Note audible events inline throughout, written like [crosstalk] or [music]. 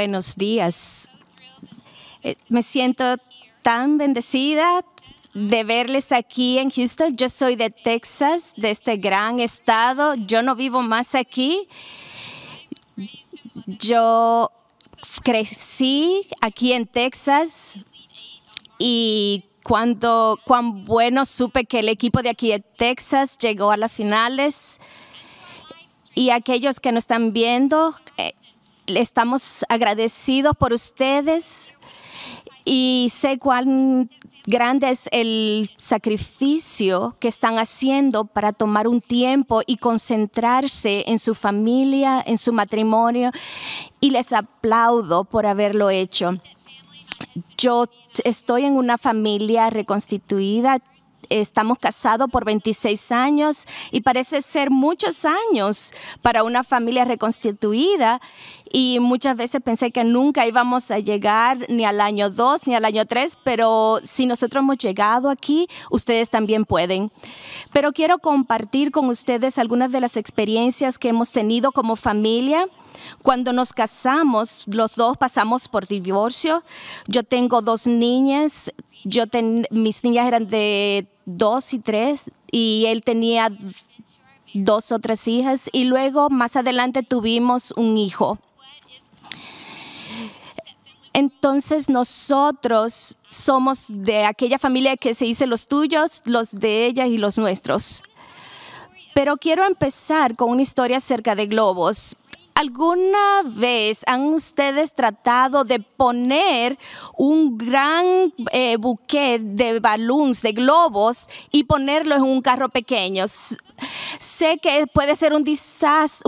buenos días. Eh, me siento tan bendecida de verles aquí en Houston. Yo soy de Texas, de este gran estado. Yo no vivo más aquí. Yo crecí aquí en Texas y cuando cuán bueno supe que el equipo de aquí de Texas llegó a las finales y aquellos que nos están viendo, eh, estamos agradecidos por ustedes y sé cuán grande es el sacrificio que están haciendo para tomar un tiempo y concentrarse en su familia, en su matrimonio, y les aplaudo por haberlo hecho. Yo estoy en una familia reconstituida, estamos casados por 26 años y parece ser muchos años para una familia reconstituida y muchas veces pensé que nunca íbamos a llegar ni al año 2 ni al año 3, pero si nosotros hemos llegado aquí, ustedes también pueden. Pero quiero compartir con ustedes algunas de las experiencias que hemos tenido como familia. Cuando nos casamos, los dos pasamos por divorcio. Yo tengo dos niñas, yo ten, mis niñas eran de dos y tres y él tenía dos o tres hijas y luego más adelante tuvimos un hijo. Entonces nosotros somos de aquella familia que se dice los tuyos, los de ella y los nuestros. Pero quiero empezar con una historia acerca de globos, ¿Alguna vez han ustedes tratado de poner un gran eh, bouquet de balones, de globos, y ponerlo en un carro pequeño? Sé que puede ser un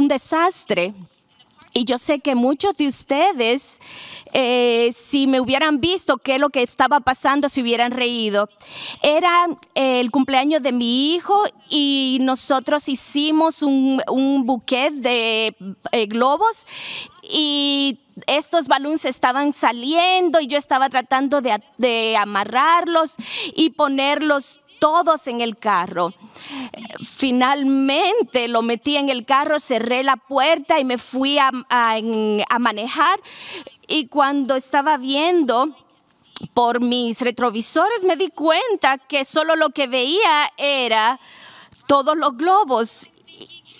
desastre y yo sé que muchos de ustedes, eh, si me hubieran visto qué es lo que estaba pasando, se hubieran reído. Era eh, el cumpleaños de mi hijo y nosotros hicimos un, un buquet de eh, globos y estos balones estaban saliendo y yo estaba tratando de, de amarrarlos y ponerlos todos en el carro. Finalmente lo metí en el carro, cerré la puerta y me fui a, manejar. Y cuando estaba viendo por mis retrovisores me di cuenta que solo lo que veía era todos los globos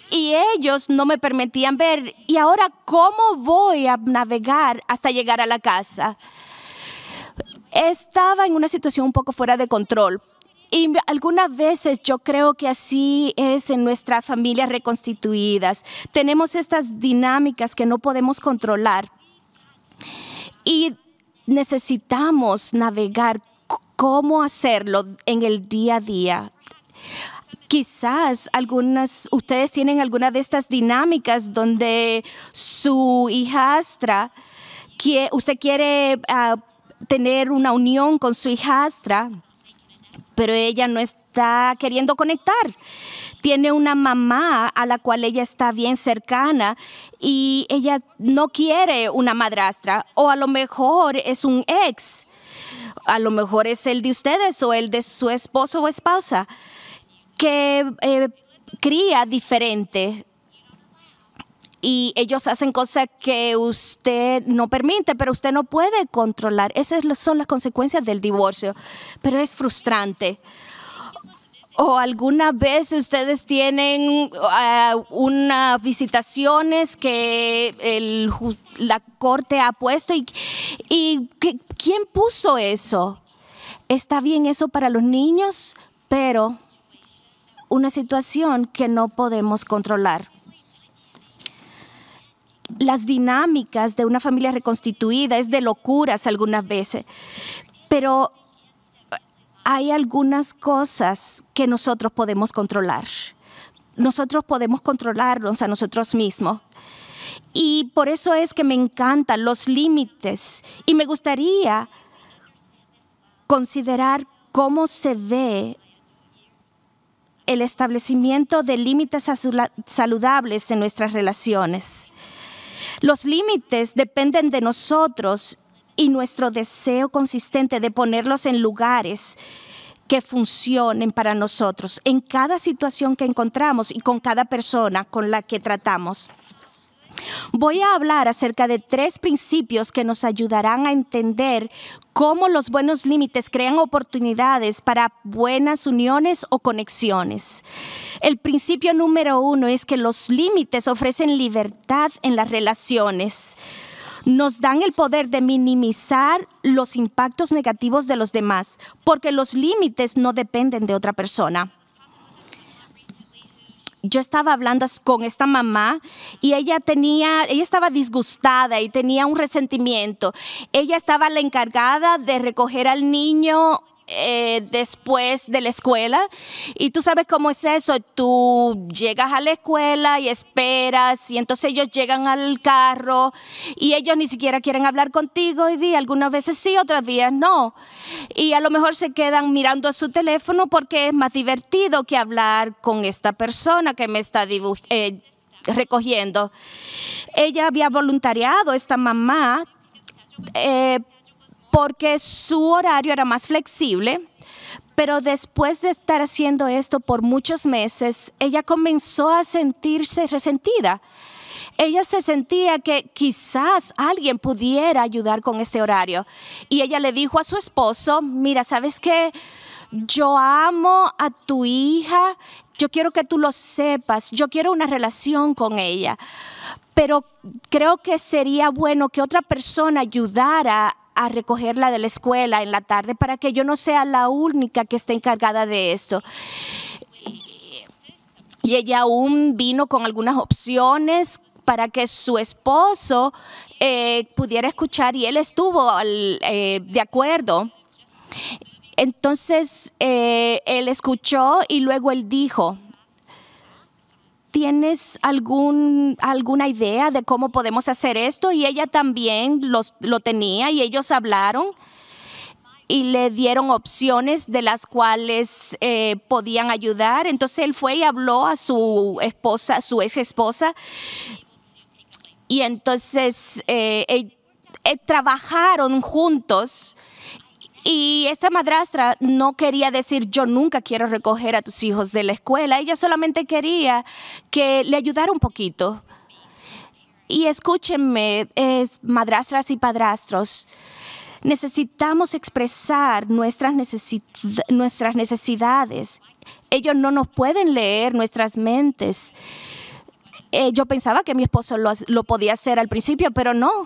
y ellos no me permitían ver. ¿Y ahora cómo voy a navegar hasta llegar a la casa? Estaba en una situación un poco fuera de control, y algunas veces yo creo que así es en nuestras familias reconstituidas. Tenemos estas dinámicas que no podemos controlar. Y necesitamos navegar cómo hacerlo en el día a día. Quizás algunas, ustedes tienen alguna de estas dinámicas donde su hijastra, usted quiere ah, tener una unión con su hijastra pero ella no está queriendo conectar. Tiene una mamá a la cual ella está bien cercana y ella no quiere una madrastra o a lo mejor es un ex. A lo mejor es el de ustedes o el de su esposo o esposa que eh, cría diferente y ellos hacen cosas que usted no permite, pero usted no puede controlar. Esas son las consecuencias del divorcio, pero es frustrante. ¿O alguna vez ustedes tienen ah, unas visitaciones que la corte ha puesto? ¿Y, y quién puso eso? Está bien eso para los niños, pero una situación que no podemos controlar las dinámicas de una familia reconstituida, es de locuras algunas veces, pero hay algunas cosas que nosotros podemos controlar. Nosotros podemos controlarnos a nosotros mismos. Y por eso es que me encantan los límites y me gustaría considerar cómo se ve el establecimiento de límites saludables en nuestras relaciones. Los límites dependen de nosotros y nuestro deseo consistente de ponerlos en lugares que funcionen para nosotros en cada situación que encontramos y con cada persona con la que tratamos. Voy a hablar acerca de tres principios que nos ayudarán a entender cómo los buenos límites crean oportunidades para buenas uniones o conexiones. El principio número uno es que los límites ofrecen libertad en las relaciones nos dan el poder de minimizar los impactos negativos de los demás, porque los límites no dependen de otra persona yo estaba hablando con esta mamá y ella tenía, ella estaba disgustada y tenía un resentimiento. Ella estaba la encargada de recoger al niño eh, después de la escuela. Y tú sabes cómo es eso, tú llegas a la escuela y esperas y entonces ellos llegan al carro y ellos ni siquiera quieren hablar contigo y di, algunas veces sí, otras veces no. Y a lo mejor se quedan mirando a su teléfono porque es más divertido que hablar con esta persona que me está eh, recogiendo. Ella había voluntariado, esta mamá, eh, porque su horario era más flexible, pero después de estar haciendo esto por muchos meses, ella comenzó a sentirse resentida. Ella se sentía que quizás alguien pudiera ayudar con ese horario. Y ella le dijo a su esposo, mira, ¿sabes qué? Yo amo a tu hija, yo quiero que tú lo sepas, yo quiero una relación con ella, pero creo que sería bueno que otra persona ayudara a recogerla de la escuela en la tarde para que yo no sea la única que esté encargada de esto. Y ella aún vino con algunas opciones para que su esposo eh, pudiera escuchar y él estuvo eh, de acuerdo. Entonces eh, él escuchó y luego él dijo, ¿tienes algún, alguna idea de cómo podemos hacer esto? Y ella también lo tenía y ellos hablaron y le dieron opciones de las cuales eh, podían ayudar. Entonces él fue y habló a su esposa, su ex esposa, y entonces eh, eh, trabajaron juntos y esta madrastra no quería decir yo nunca quiero recoger a tus hijos de la escuela, ella solamente quería que le ayudara un poquito. Y escúchenme, madrastras y padrastros, necesitamos expresar nuestras, necesidades. Ellos no nos pueden leer nuestras mentes. Eh, yo pensaba que mi esposo lo podía hacer al principio, pero no,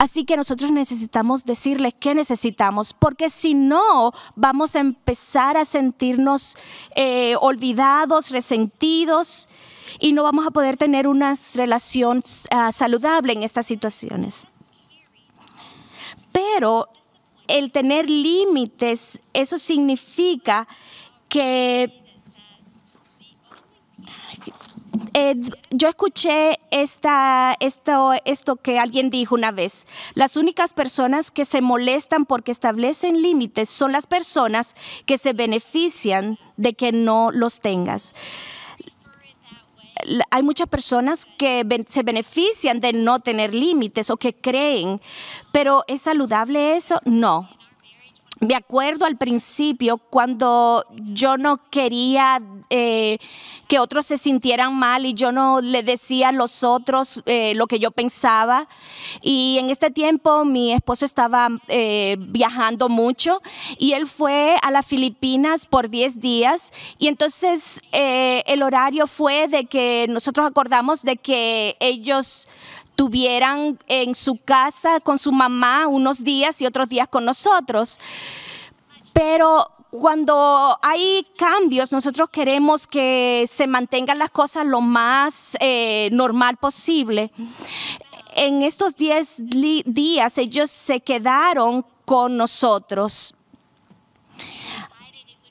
Así que nosotros necesitamos decirles qué necesitamos, porque si no, vamos a empezar a sentirnos eh, olvidados, resentidos, y no vamos a poder tener una relación ah, saludable en estas situaciones. Pero el tener límites, eso significa que eh, yo escuché esto, esto que alguien dijo una vez. Las únicas personas que se molestan porque establecen límites son las personas que se benefician de que no los tengas hay muchas personas que se benefician de no tener límites o que creen, pero ¿es saludable eso? No, me acuerdo al principio cuando yo no quería eh, que otros se sintieran mal y yo no le decía a los otros eh, lo que yo pensaba. Y en este tiempo mi esposo estaba eh, viajando mucho y él fue a las Filipinas por 10 días y entonces el horario fue de que nosotros acordamos de que ellos estuvieran en su casa con su mamá unos días y otros días con nosotros. Pero cuando hay cambios, nosotros queremos que se mantengan las cosas lo más eh, normal posible. En estos 10 días ellos se quedaron con nosotros.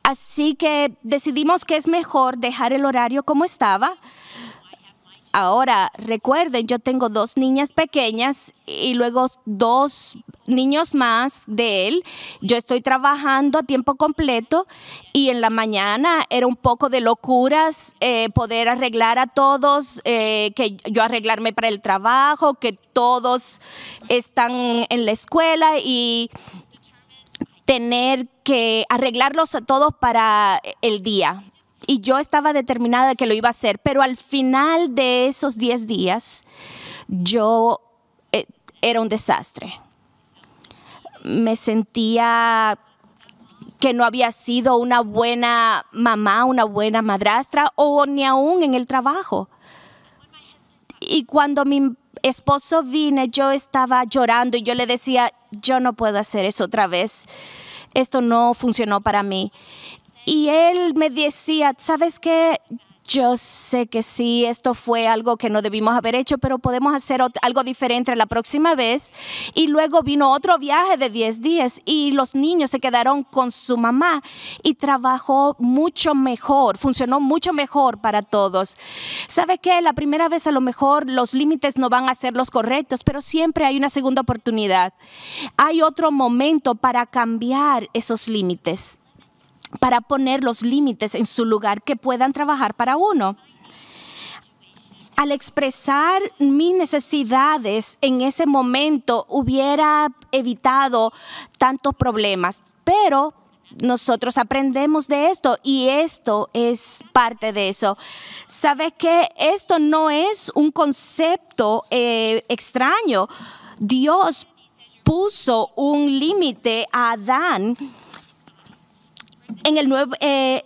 Así que decidimos que es mejor dejar el horario como estaba Ahora, recuerden, yo tengo dos niñas pequeñas y luego dos niños más de él. Yo estoy trabajando a tiempo completo y en la mañana era un poco de locuras eh, poder arreglar a todos, eh, que yo arreglarme para el trabajo, que todos están en la escuela y tener que arreglarlos a todos para el día y yo estaba determinada de que lo iba a hacer, pero al final de esos 10 días yo eh, era un desastre. Me sentía que no había sido una buena mamá, una buena madrastra o ni aún en el trabajo. Y cuando mi esposo vine, yo estaba llorando y yo le decía, yo no puedo hacer eso otra vez. Esto no funcionó para mí. Y él me decía, ¿sabes qué? Yo sé que sí, esto fue algo que no debimos haber hecho, pero podemos hacer algo diferente la próxima vez. Y luego vino otro viaje de 10 días y los niños se quedaron con su mamá y trabajó mucho mejor, funcionó mucho mejor para todos. ¿Sabes qué? La primera vez a lo mejor los límites no van a ser los correctos, pero siempre hay una segunda oportunidad. Hay otro momento para cambiar esos límites para poner los límites en su lugar que puedan trabajar para uno. Al expresar mis necesidades en ese momento hubiera evitado tantos problemas, pero nosotros aprendemos de esto y esto es parte de eso. ¿Sabes que Esto no es un concepto eh, extraño. Dios puso un límite a Adán en el nuevo, eh,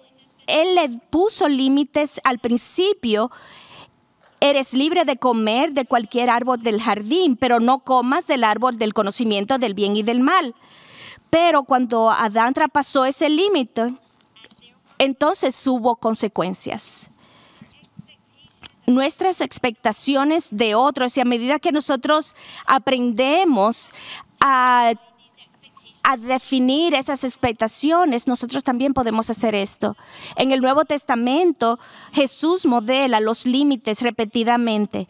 él le puso límites al principio. Eres libre de comer de cualquier árbol del jardín, pero no comas del árbol del conocimiento del bien y del mal. Pero cuando Adán traspasó ese límite, entonces hubo consecuencias. Nuestras expectaciones de otros y a medida que nosotros aprendemos a a definir esas expectaciones, nosotros también podemos hacer esto. En el Nuevo Testamento, Jesús modela los límites repetidamente.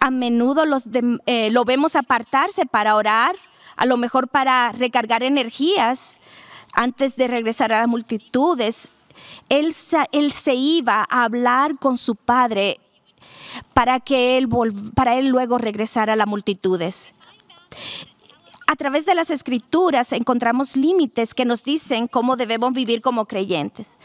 A menudo los eh, lo vemos apartarse para orar, a lo mejor para recargar energías antes de regresar a las multitudes. Él, él se iba a hablar con su padre para que él, para él luego regresara a las multitudes a través de las escrituras encontramos límites que nos dicen cómo debemos vivir como creyentes.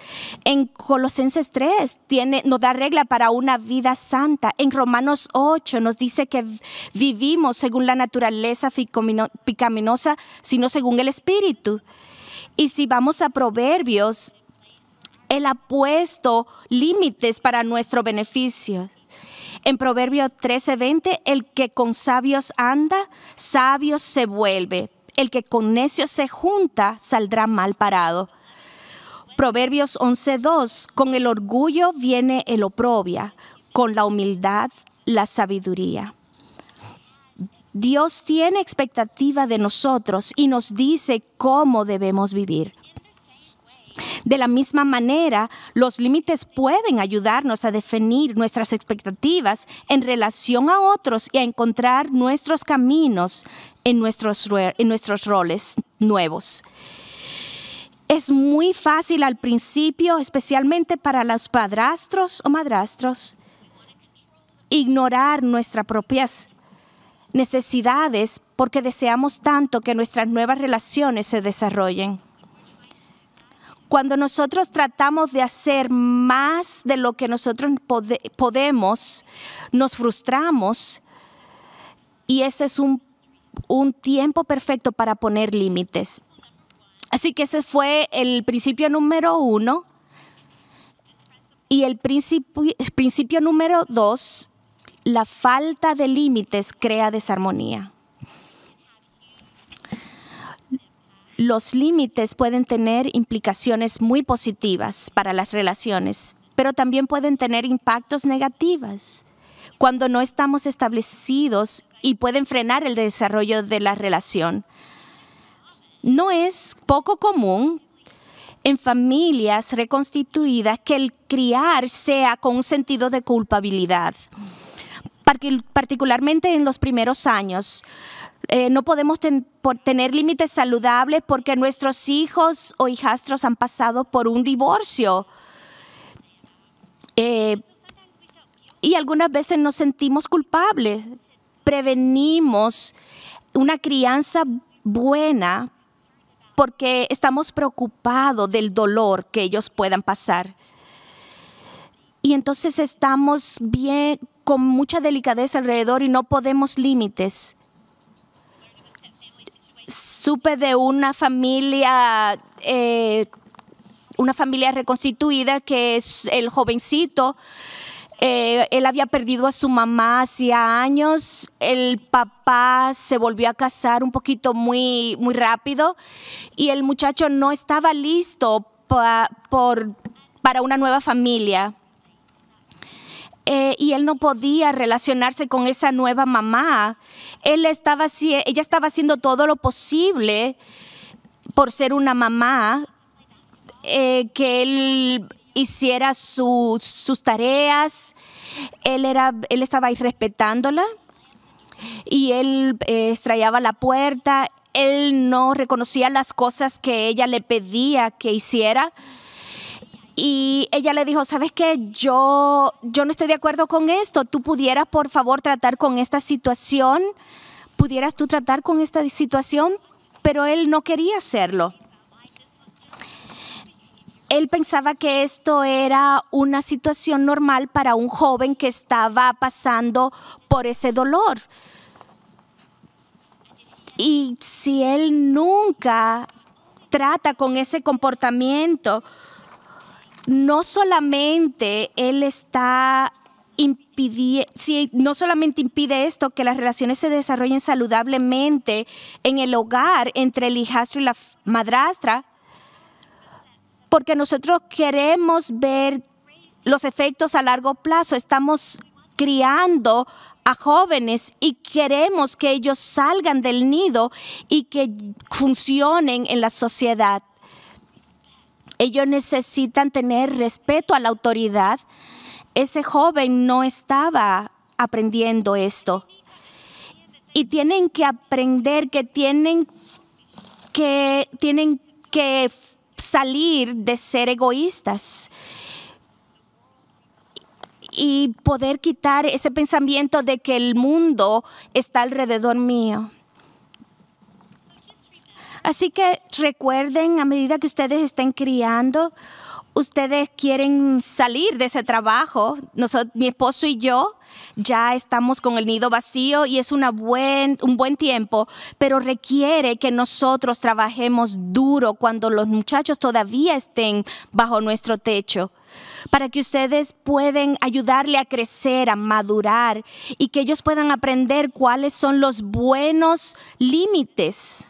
En Colosenses 3 tiene, nos da regla para una vida santa. En Romanos 8 nos dice que vivimos según la naturaleza picaminosa, sino según el Espíritu. Y si vamos a Proverbios, Él ha puesto límites para nuestro beneficio. En Proverbio 13:20, el que con sabios anda, sabio se vuelve. El que con necios se junta, saldrá mal parado. Proverbios 11:2, con el orgullo viene el oprobia, con la humildad la sabiduría. Dios tiene expectativa de nosotros y nos dice cómo debemos vivir. De la misma manera, los límites pueden ayudarnos a definir nuestras expectativas en relación a otros y a encontrar nuestros caminos en nuestros, en nuestros roles nuevos. Es muy fácil al principio, especialmente para los padrastros o madrastros, ignorar nuestras propias necesidades porque deseamos tanto que nuestras nuevas relaciones se desarrollen. Cuando nosotros tratamos de hacer más de lo que nosotros podemos, nos frustramos y ese es un, tiempo perfecto para poner límites. Así que ese fue el principio número uno. Y el principio, principio número dos, la falta de límites crea desarmonía. los límites pueden tener implicaciones muy positivas para las relaciones, pero también pueden tener impactos negativos cuando no estamos establecidos y pueden frenar el desarrollo de la relación. No es poco común en familias reconstituidas que el criar sea con un sentido de culpabilidad particularmente en los primeros años. Eh, no podemos tener límites saludables porque nuestros hijos o hijastros han pasado por un divorcio. Eh, y algunas veces nos sentimos culpables. Prevenimos una crianza buena porque estamos preocupados del dolor que ellos puedan pasar. Y entonces estamos bien con mucha delicadeza alrededor y no podemos límites. Supe de una familia, eh, una familia reconstituida que es el jovencito. Eh, él había perdido a su mamá hacía años, el papá se volvió a casar un poquito muy, muy rápido y el muchacho no estaba listo para una nueva familia y él no podía relacionarse con esa nueva mamá. Él estaba, ella estaba haciendo todo lo posible por ser una mamá, eh, que él hiciera sus tareas, él, era, él estaba irrespetándola y él eh, estrellaba la puerta, él no reconocía las cosas que ella le pedía que hiciera y ella le dijo, ¿sabes qué? Yo, yo no estoy de acuerdo con esto. Tú pudieras, por favor, tratar con esta situación. Pudieras tú tratar con esta situación, pero él no quería hacerlo. Él pensaba que esto era una situación normal para un joven que estaba pasando por ese dolor. Y si él nunca trata con ese comportamiento, no solamente él está no solamente impide esto, que las relaciones se desarrollen saludablemente en el hogar entre el hijastro y la madrastra, porque nosotros queremos ver los efectos a largo plazo. Estamos criando a jóvenes y queremos que ellos salgan del nido y que funcionen en la sociedad. Ellos necesitan tener respeto a la autoridad. Ese joven no estaba aprendiendo esto. Y tienen que aprender que tienen que, tienen que salir de ser egoístas y poder quitar ese pensamiento de que el mundo está alrededor mío. Así que recuerden, a medida que ustedes estén criando, ustedes quieren salir de ese trabajo. Nosotros, mi esposo y yo ya estamos con el nido vacío y es una buen, un buen tiempo, pero requiere que nosotros trabajemos duro cuando los muchachos todavía estén bajo nuestro techo para que ustedes puedan ayudarle a crecer, a madurar y que ellos puedan aprender cuáles son los buenos límites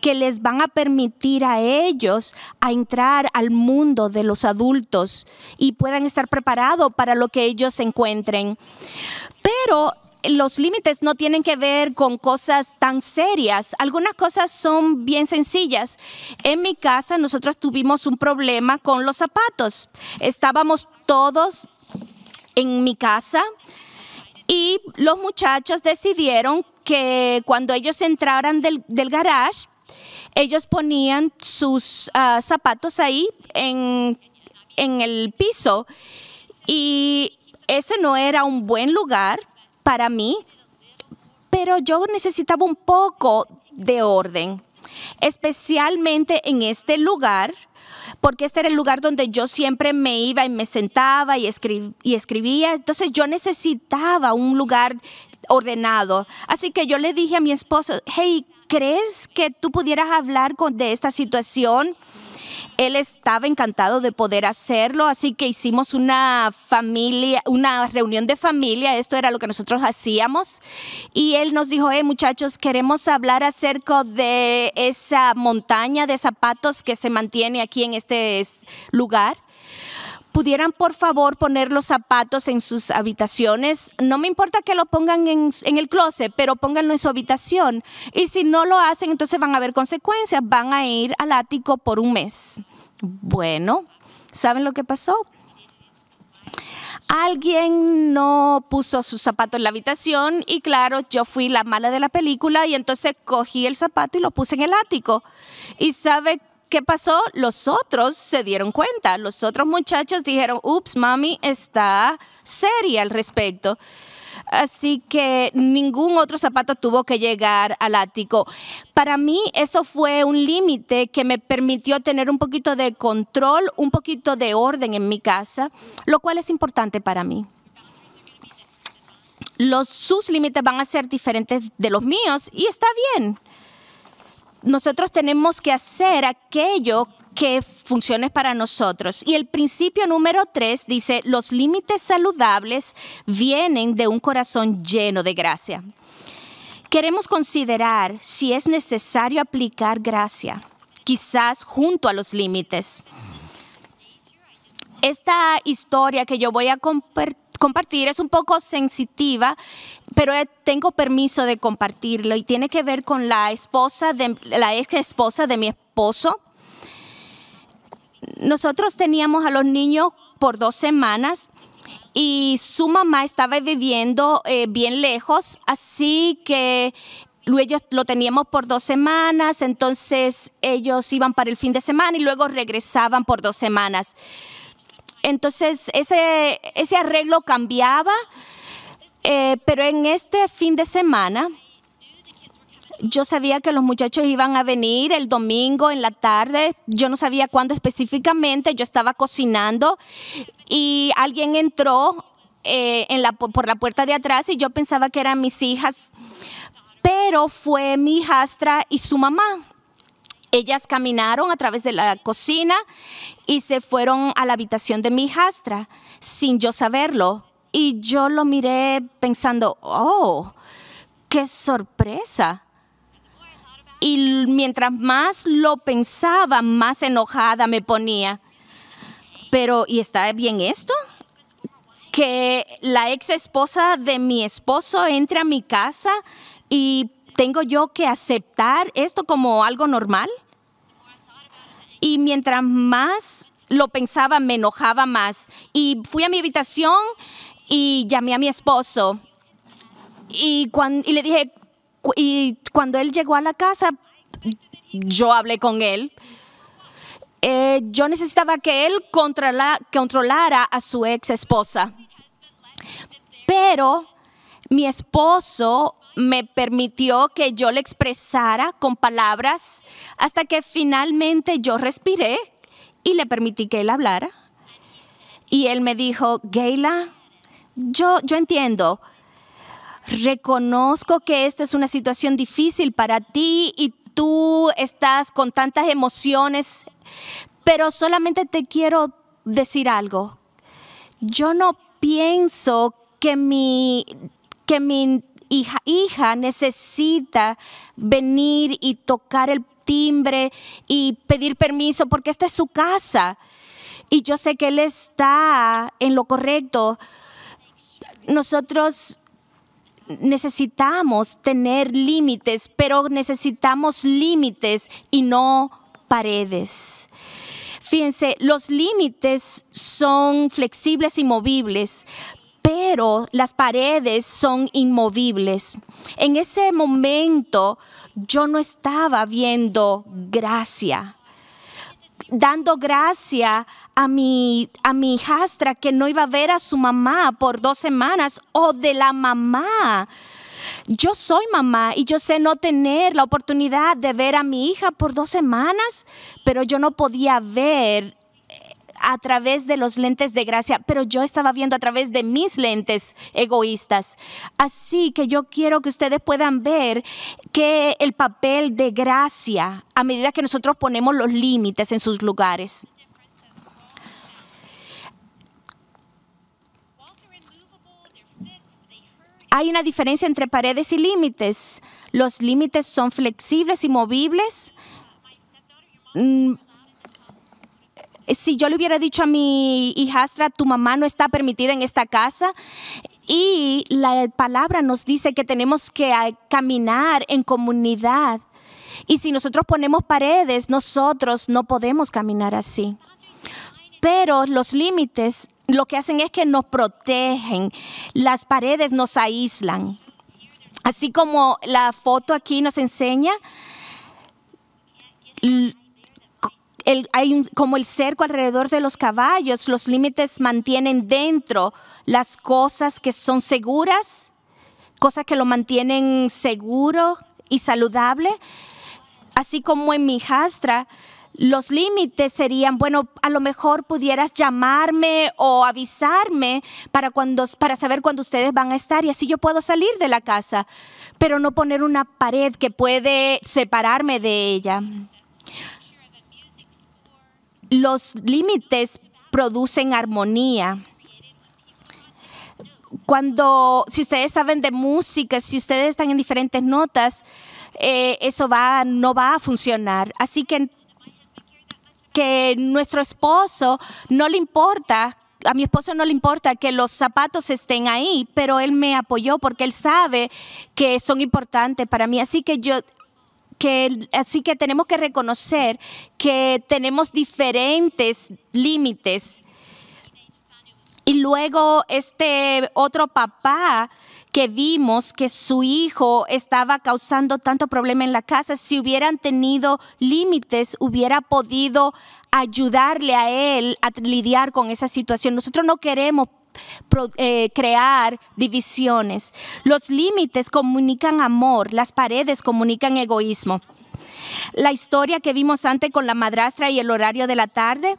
que les van a permitir a ellos a entrar al mundo de los adultos y puedan estar preparados para lo que ellos encuentren. Pero los límites no tienen que ver con cosas tan serias. Algunas cosas son bien sencillas. En mi casa nosotros tuvimos un problema con los zapatos. Estábamos todos en mi casa y los muchachos decidieron que cuando ellos entraran del, del garage, ellos ponían sus ah, zapatos ahí en, el piso y ese no era un buen lugar para mí, pero yo necesitaba un poco de orden, especialmente en este lugar porque este era el lugar donde yo siempre me iba y me sentaba y, y escribía. Entonces yo necesitaba un lugar ordenado. Así que yo le dije a mi esposo, hey, ¿crees que tú pudieras hablar con, de esta situación? Él estaba encantado de poder hacerlo, así que hicimos una familia, una reunión de familia, esto era lo que nosotros hacíamos, y él nos dijo, hey muchachos, queremos hablar acerca de esa montaña de zapatos que se mantiene aquí en este lugar pudieran por favor poner los zapatos en sus habitaciones. No me importa que lo pongan en, el closet, pero pónganlo en su habitación. Y si no lo hacen, entonces van a haber consecuencias. Van a ir al ático por un mes. Bueno, ¿saben lo que pasó? Alguien no puso sus zapato en la habitación y claro, yo fui la mala de la película y entonces cogí el zapato y lo puse en el ático. ¿Y sabe ¿qué pasó? Los otros se dieron cuenta. Los otros muchachos dijeron, ups, mami está seria al respecto. Así que ningún otro zapato tuvo que llegar al ático. Para mí eso fue un límite que me permitió tener un poquito de control, un poquito de orden en mi casa, lo cual es importante para mí. Los, sus límites van a ser diferentes de los míos y está bien nosotros tenemos que hacer aquello que funcione para nosotros. Y el principio número tres dice, los límites saludables vienen de un corazón lleno de gracia. Queremos considerar si es necesario aplicar gracia, quizás junto a los límites. Esta historia que yo voy a compartir compartir, es un poco sensitiva, pero eh, tengo permiso de compartirlo y tiene que ver con la esposa de la ex esposa de mi esposo. Nosotros teníamos a los niños por dos semanas y su mamá estaba viviendo eh, bien lejos, así que ellos lo teníamos por dos semanas, entonces ellos iban para el fin de semana y luego regresaban por dos semanas. Entonces ese, arreglo cambiaba, eh, pero en este fin de semana yo sabía que los muchachos iban a venir el domingo en la tarde, yo no sabía cuándo específicamente, yo estaba cocinando y alguien entró eh, en la, por la puerta de atrás y yo pensaba que eran mis hijas, pero fue mi hijastra y su mamá. Ellas caminaron a través de la cocina y se fueron a la habitación de mi hijastra sin yo saberlo. Y yo lo miré pensando, oh, qué sorpresa. Y mientras más lo pensaba, más enojada me ponía. Pero, ¿y está bien esto? Que la ex esposa de mi esposo entre a mi casa y ¿Tengo yo que aceptar esto como algo normal? Y mientras más lo pensaba, me enojaba más. Y fui a mi habitación y llamé a mi esposo. Y, cuando, le dije, y cuando él llegó a la casa, yo hablé con él. Eh, yo necesitaba que él controlara a su ex esposa. Pero mi esposo me permitió que yo le expresara con palabras hasta que finalmente yo respiré y le permití que él hablara. Y él me dijo, Gayla, yo, yo entiendo, reconozco que esta es una situación difícil para ti y tú estás con tantas emociones, pero solamente te quiero decir algo. Yo no pienso que mi, que mi hija, necesita venir y tocar el timbre y pedir permiso porque esta es su casa. Y yo sé que Él está en lo correcto. Nosotros necesitamos tener límites, pero necesitamos límites y no paredes. Fíjense, los límites son flexibles y movibles, pero las paredes son inmovibles. En ese momento yo no estaba viendo gracia, dando gracia a mi, a mi hijastra que no iba a ver a su mamá por dos semanas o de la mamá. Yo soy mamá y yo sé no tener la oportunidad de ver a mi hija por dos semanas, pero yo no podía ver a través de los lentes de gracia, pero yo estaba viendo a través de mis lentes egoístas. Así que yo quiero que ustedes puedan ver que el papel de gracia, a medida que nosotros ponemos los límites en sus lugares, hay una diferencia entre paredes y límites. Los límites son flexibles y movibles. Mm, eh, si yo le hubiera dicho a mi hijastra, tu mamá no está permitida en esta casa, y la palabra nos dice que tenemos que eh, caminar en comunidad. Y si nosotros ponemos paredes, nosotros no podemos caminar así. Pero los límites lo que hacen es que nos protegen, las paredes nos aíslan. Así como la foto aquí nos enseña, hay como el cerco alrededor de los caballos, los límites mantienen dentro las cosas que son seguras, cosas que lo mantienen seguro y saludable, así como en mi jastra, los límites serían, bueno, a lo mejor pudieras llamarme o avisarme para, cuando, para saber cuándo ustedes van a estar y así yo puedo salir de la casa, pero no poner una pared que puede separarme de ella los límites producen armonía. Cuando, si ustedes saben de música, si ustedes están en diferentes notas, eh, eso va, no va a funcionar. Así que que nuestro esposo no le importa a mi esposo no le importa que los zapatos estén ahí, pero él me apoyó porque él sabe que son importantes para mí. Así que yo que así que tenemos que reconocer que tenemos diferentes límites. Y luego este otro papá que vimos que su hijo estaba causando tanto problema en la casa, si hubieran tenido límites, hubiera podido ayudarle a él a lidiar con esa situación. Nosotros no queremos eh, crear divisiones. Los límites comunican amor, las paredes comunican egoísmo. La historia que vimos antes con la madrastra y el horario de la tarde,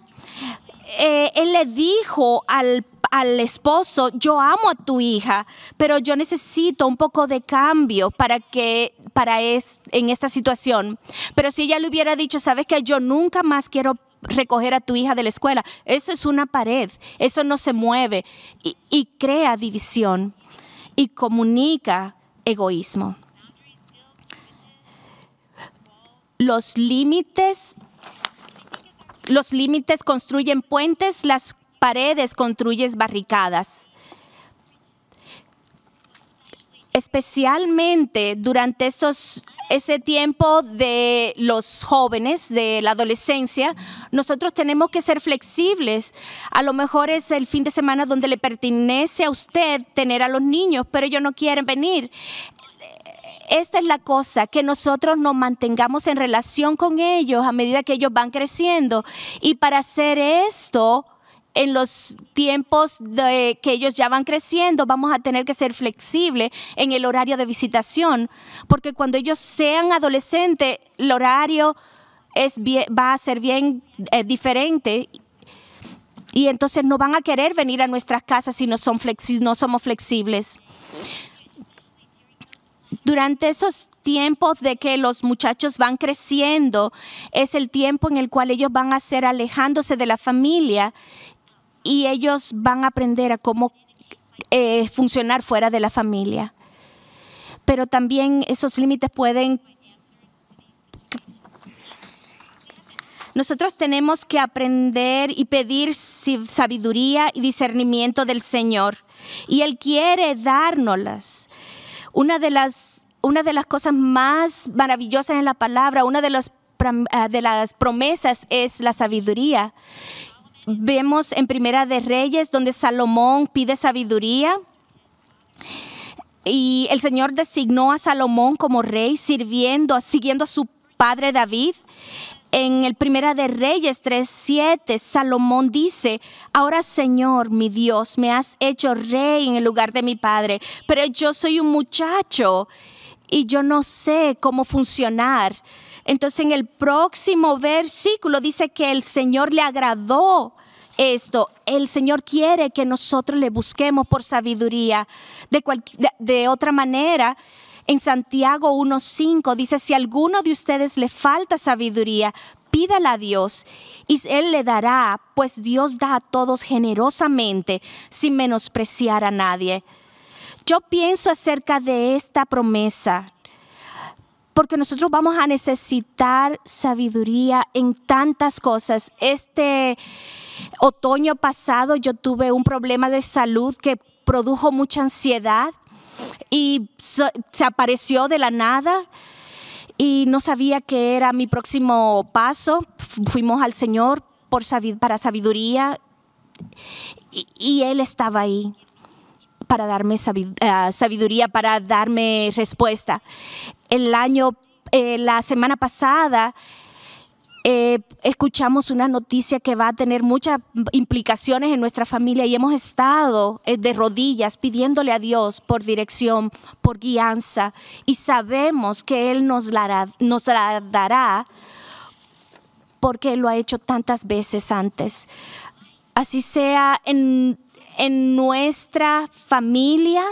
eh, él le dijo al al esposo, yo amo a tu hija, pero yo necesito un poco de cambio para que, para es, en esta situación. Pero si ella le hubiera dicho, sabes que yo nunca más quiero recoger a tu hija de la escuela. Eso es una pared, eso no se mueve y, crea división y comunica egoísmo. Los límites, los límites construyen puentes, las paredes construyen barricadas especialmente durante esos, ese tiempo de los jóvenes, de la adolescencia, nosotros tenemos que ser flexibles. A lo mejor es el fin de semana donde le pertenece a usted tener a los niños, pero ellos no quieren venir. Esta es la cosa, que nosotros nos mantengamos en relación con ellos a medida que ellos van creciendo. Y para hacer esto, en los tiempos de, que ellos ya van creciendo, vamos a tener que ser flexibles en el horario de visitación, porque cuando ellos sean adolescentes, el horario es va a ser bien eh, diferente y entonces no van a querer venir a nuestras casas si no, no somos flexibles. Durante esos tiempos de que los muchachos van creciendo, es el tiempo en el cual ellos van a ser alejándose de la familia y ellos van a aprender a cómo eh, funcionar fuera de la familia. Pero también esos límites pueden... Nosotros tenemos que aprender y pedir sabiduría y discernimiento del Señor. Y Él quiere dárnoslas. Una de las, una de las cosas más maravillosas en la palabra, una de las eh, de las promesas es la sabiduría vemos en Primera de Reyes donde Salomón pide sabiduría. Y el Señor designó a Salomón como rey, sirviendo, siguiendo a su padre David. En el Primera de Reyes 3:7, Salomón dice, ahora Señor, mi Dios, me has hecho rey en el lugar de mi padre, pero yo soy un muchacho y yo no sé cómo funcionar. Entonces en el próximo versículo dice que el Señor le agradó esto. El Señor quiere que nosotros le busquemos por sabiduría. De, otra manera, en Santiago 1.5 dice, si alguno de ustedes le falta sabiduría, pídala a Dios y Él le dará, pues Dios da a todos generosamente sin menospreciar a nadie. Yo pienso acerca de esta promesa porque nosotros vamos a necesitar sabiduría en tantas cosas. Este otoño pasado yo tuve un problema de salud que produjo mucha ansiedad y se apareció de la nada y no sabía qué era mi próximo paso. Fuimos al Señor para sabiduría y, y Él estaba ahí para darme eh, sabiduría, para darme respuesta. El año, eh, la semana pasada, eh, escuchamos una noticia que va a tener muchas implicaciones en nuestra familia y hemos estado de rodillas pidiéndole a Dios por dirección, por guianza y sabemos que Él nos la, nos la dará porque lo ha hecho tantas veces antes. Así sea en en nuestra familia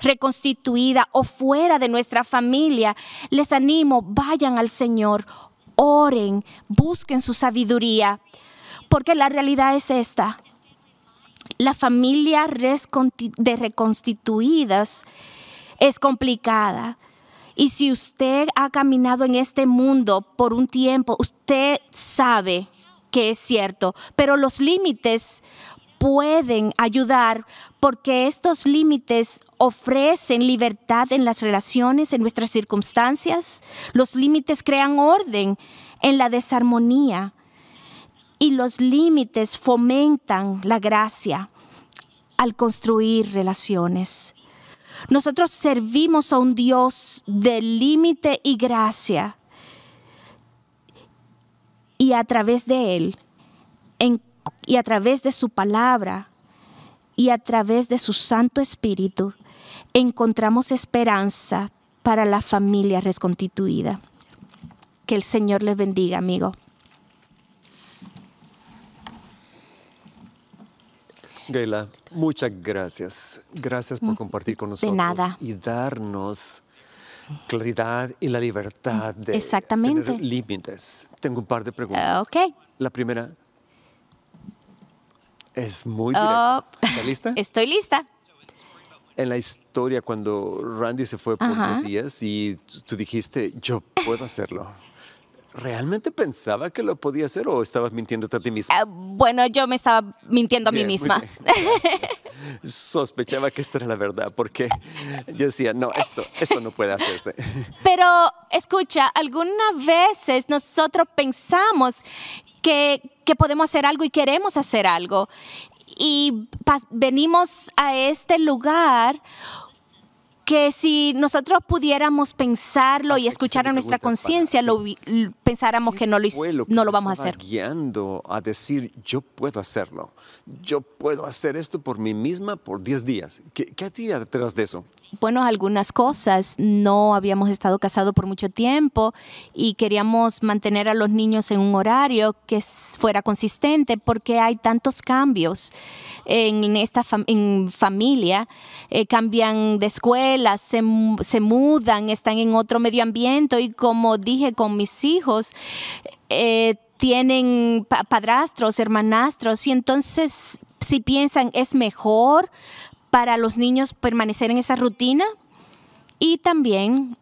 reconstituida o fuera de nuestra familia, les animo, vayan al Señor, oren, busquen su sabiduría, porque la realidad es esta. La familia de reconstituidas es complicada. Y si usted ha caminado en este mundo por un tiempo, usted sabe que es cierto, pero los límites pueden ayudar porque estos límites ofrecen libertad en las relaciones, en nuestras circunstancias. Los límites crean orden en la desarmonía y los límites fomentan la gracia al construir relaciones. Nosotros servimos a un Dios de límite y gracia y a través de Él en y a través de su palabra y a través de su Santo Espíritu encontramos esperanza para la familia reconstituida. Que el Señor les bendiga, amigo. Gaila, muchas gracias. Gracias por mm. compartir con nosotros. Y darnos claridad y la libertad de tener límites. Tengo un par de preguntas. La primera, es muy directo. lista? [laughs] Estoy lista. En la historia, cuando Randy se fue por unos días y tú dijiste, yo puedo hacerlo. ¿Realmente pensaba que lo podía hacer o estabas mintiéndote a ti misma? Ah, bueno, yo me estaba mintiendo a mí misma. Sospechaba que esta era la verdad porque yo decía, no, esto, esto no puede hacerse. Pero escucha, algunas veces nosotros pensamos que, podemos hacer algo y queremos hacer algo. Y venimos a este lugar que si nosotros pudiéramos pensarlo ah, y escuchar a nuestra conciencia, lo, pensáramos que no lo, no lo vamos a hacer. guiando a decir, yo puedo hacerlo, yo puedo hacer esto por mí misma por 10 días. ¿Qué, qué detrás de eso? Bueno, algunas cosas. No habíamos estado casados por mucho tiempo y queríamos mantener a los niños en un horario que fuera consistente porque hay tantos cambios en esta en familia. Eh, cambian de escuela se, mudan, están en otro medio ambiente y como dije con mis hijos, eh, tienen padrastros, hermanastros y entonces si piensan es mejor para los niños permanecer en esa rutina y también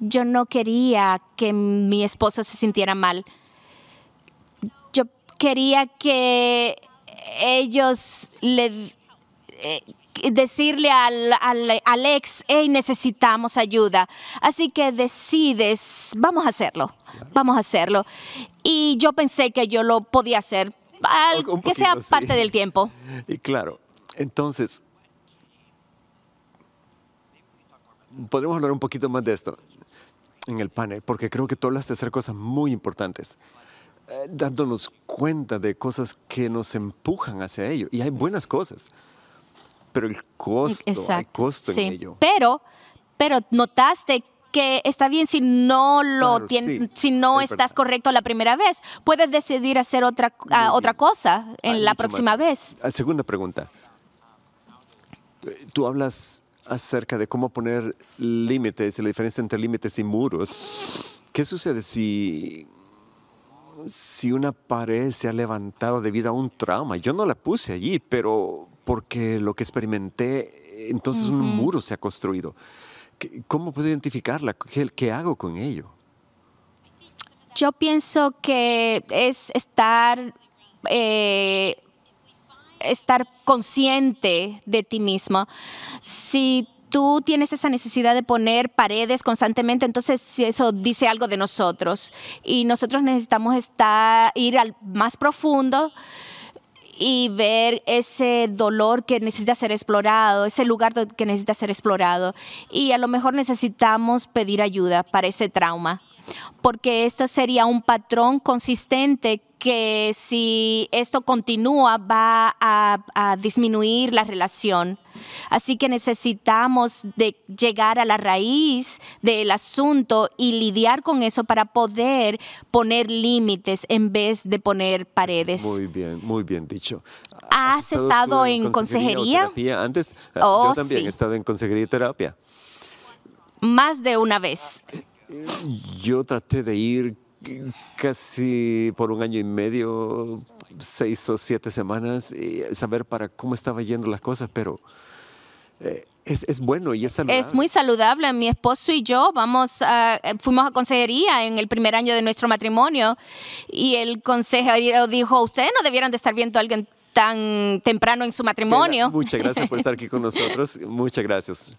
yo no quería que mi esposo se sintiera mal. Yo quería que ellos le eh, decirle al, al, ex, hey, necesitamos ayuda. Así que decides, vamos a hacerlo, vamos a hacerlo. Y yo pensé que yo lo podía hacer, que sea parte del tiempo. Y claro, entonces, podemos hablar un poquito más de esto en el panel, porque creo que tú hablaste de hacer cosas muy importantes, eh, dándonos cuenta de cosas que nos empujan hacia ello. Y hay buenas cosas pero el costo, el costo en ello. Pero, pero notaste que está bien si no lo si no estás correcto la primera vez, puedes decidir hacer otra ah, otra cosa en ah, la próxima vez. Ah, segunda pregunta. Tú hablas acerca de cómo poner límites la diferencia entre límites y muros. ¿Qué sucede si una pared se ha levantado debido a un trauma? Yo no la puse allí, pero porque lo que experimenté, eh, entonces un muro se ha construido. ¿Cómo puedo identificarla? ¿Qué, hago con ello? Yo pienso que es estar, eh, estar consciente de ti mismo. Si tú tienes esa necesidad de poner paredes constantemente, entonces eso dice algo de nosotros. Y nosotros necesitamos estar, ir al más profundo y ver ese dolor que necesita ser explorado, ese lugar que necesita ser explorado. Y a lo mejor necesitamos pedir ayuda para ese trauma, porque esto sería un patrón consistente que si esto continúa va a, disminuir la relación. Así que necesitamos de llegar a la raíz del asunto y lidiar con eso para poder poner límites en vez de poner paredes. Muy bien, muy bien dicho. ¿Has, estado, en consejería? Antes ah, oh, yo también he estado en consejería y terapia. Más de una vez. Yo traté de ir casi por un año y medio, seis o siete semanas, y saber para cómo estaba yendo las cosas, pero eh, es, es, bueno y es saludable. Es muy saludable. Mi esposo y yo vamos a, eh, fuimos a consejería en el primer año de nuestro matrimonio y el consejero dijo, ustedes no debieran de estar viendo a alguien tan temprano en su matrimonio. Muchas gracias por estar aquí con [laughs] nosotros. Muchas gracias.